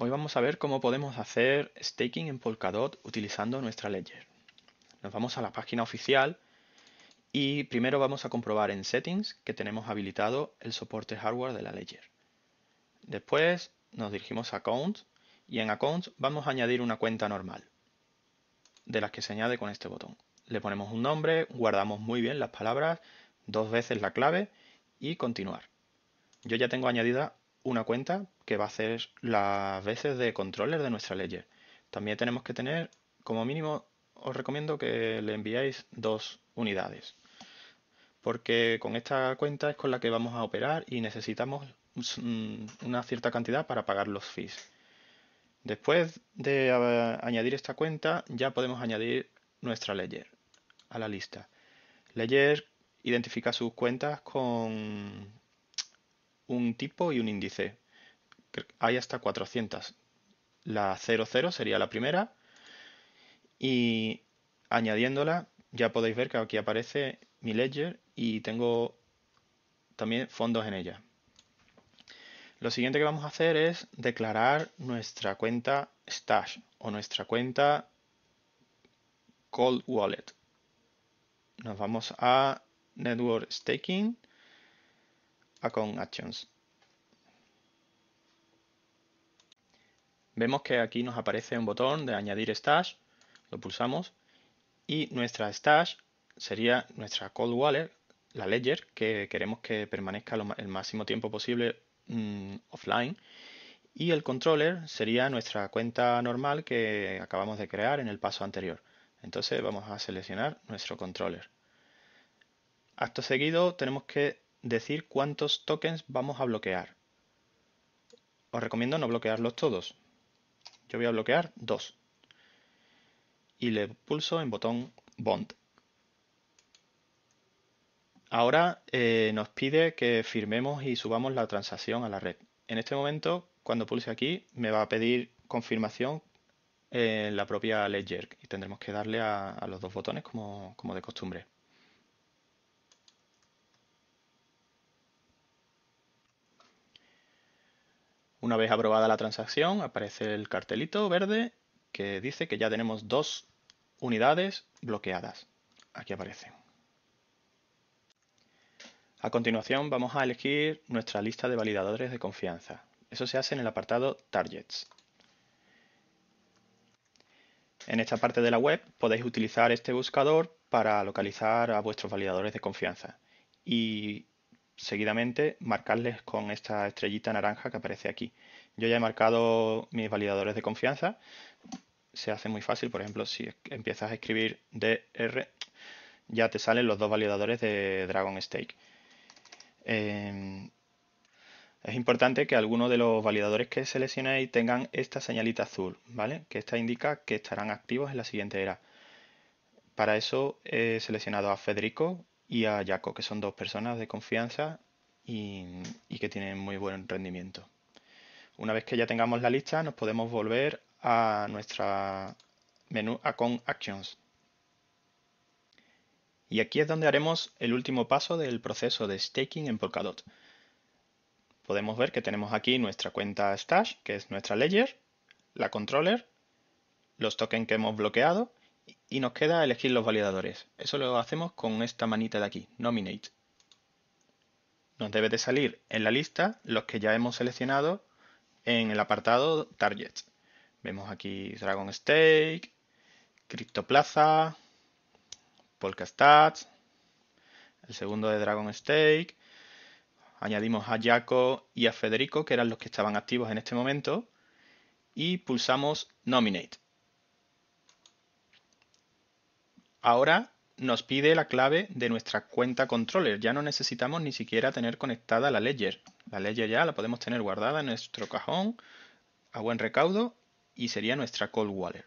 Hoy vamos a ver cómo podemos hacer staking en Polkadot utilizando nuestra ledger. Nos vamos a la página oficial y primero vamos a comprobar en settings que tenemos habilitado el soporte hardware de la ledger. Después nos dirigimos a accounts y en accounts vamos a añadir una cuenta normal de las que se añade con este botón. Le ponemos un nombre, guardamos muy bien las palabras, dos veces la clave y continuar. Yo ya tengo añadida una cuenta que va a ser las veces de controller de nuestra ledger. También tenemos que tener, como mínimo, os recomiendo que le enviéis dos unidades. Porque con esta cuenta es con la que vamos a operar y necesitamos mm, una cierta cantidad para pagar los fees. Después de eh, añadir esta cuenta, ya podemos añadir nuestra ledger a la lista. Ledger identifica sus cuentas con un tipo y un índice. Hay hasta 400. La 00 sería la primera y añadiéndola ya podéis ver que aquí aparece mi ledger y tengo también fondos en ella. Lo siguiente que vamos a hacer es declarar nuestra cuenta Stash o nuestra cuenta Cold Wallet. Nos vamos a Network Staking con actions. Vemos que aquí nos aparece un botón de añadir stash, lo pulsamos y nuestra stash sería nuestra cold wallet, la ledger, que queremos que permanezca el máximo tiempo posible mm, offline. Y el controller sería nuestra cuenta normal que acabamos de crear en el paso anterior. Entonces vamos a seleccionar nuestro controller. Acto seguido tenemos que decir cuántos tokens vamos a bloquear. Os recomiendo no bloquearlos todos. Yo voy a bloquear dos. Y le pulso en botón Bond. Ahora eh, nos pide que firmemos y subamos la transacción a la red. En este momento, cuando pulse aquí, me va a pedir confirmación en la propia Ledger y tendremos que darle a, los dos botones como de costumbre. Una vez aprobada la transacción, aparece el cartelito verde que dice que ya tenemos dos unidades bloqueadas. Aquí aparecen. A continuación vamos a elegir nuestra lista de validadores de confianza. Eso se hace en el apartado Targets. En esta parte de la web podéis utilizar este buscador para localizar a vuestros validadores de confianza y seguidamente marcarles con esta estrellita naranja que aparece aquí. Yo ya he marcado mis validadores de confianza. Se hace muy fácil, por ejemplo, si empiezas a escribir DR, ya te salen los dos validadores de Dragon Stake. Eh, es importante que alguno de los validadores que seleccionéis tengan esta señalita azul, ¿vale? Que esta indica que estarán activos en la siguiente era. Para eso he seleccionado a Federico, y a Jaco, que son dos personas de confianza y, que tienen muy buen rendimiento. Una vez que ya tengamos la lista, nos podemos volver a nuestra menú con Actions. Y aquí es donde haremos el último paso del proceso de staking en Polkadot. Podemos ver que tenemos aquí nuestra cuenta Stash, que es nuestra ledger, la controller, los tokens que hemos bloqueado y nos queda elegir los validadores. Eso lo hacemos con esta manita de aquí, Nominate. Nos debe de salir en la lista los que ya hemos seleccionado en el apartado Target. Vemos aquí Dragon Stake, CryptoPlaza, Polkastats, el segundo de Dragon Stake. Añadimos a Jaco y a Federico, que eran los que estaban activos en este momento, y pulsamos Nominate. Ahora nos pide la clave de nuestra cuenta controller. Ya no necesitamos ni siquiera tener conectada la ledger. La ledger ya la podemos tener guardada en nuestro cajón a buen recaudo y sería nuestra cold wallet.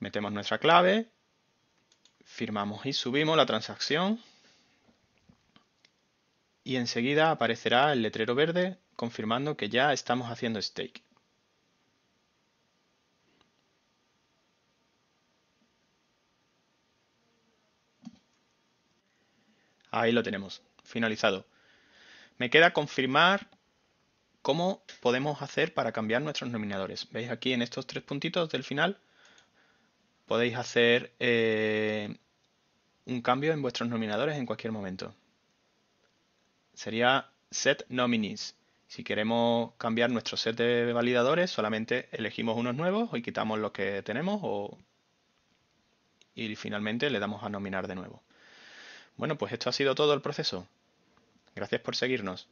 Metemos nuestra clave, firmamos y subimos la transacción y enseguida aparecerá el letrero verde confirmando que ya estamos haciendo stake. Ahí lo tenemos, finalizado. Me queda confirmar cómo podemos hacer para cambiar nuestros nominadores. Veis aquí en estos tres puntitos del final podéis hacer eh, un cambio en vuestros nominadores en cualquier momento. Sería set nominees. Si queremos cambiar nuestro set de validadores, solamente elegimos unos nuevos y quitamos los que tenemos y finalmente le damos a nominar de nuevo. Bueno, pues esto ha sido todo el proceso. Gracias por seguirnos.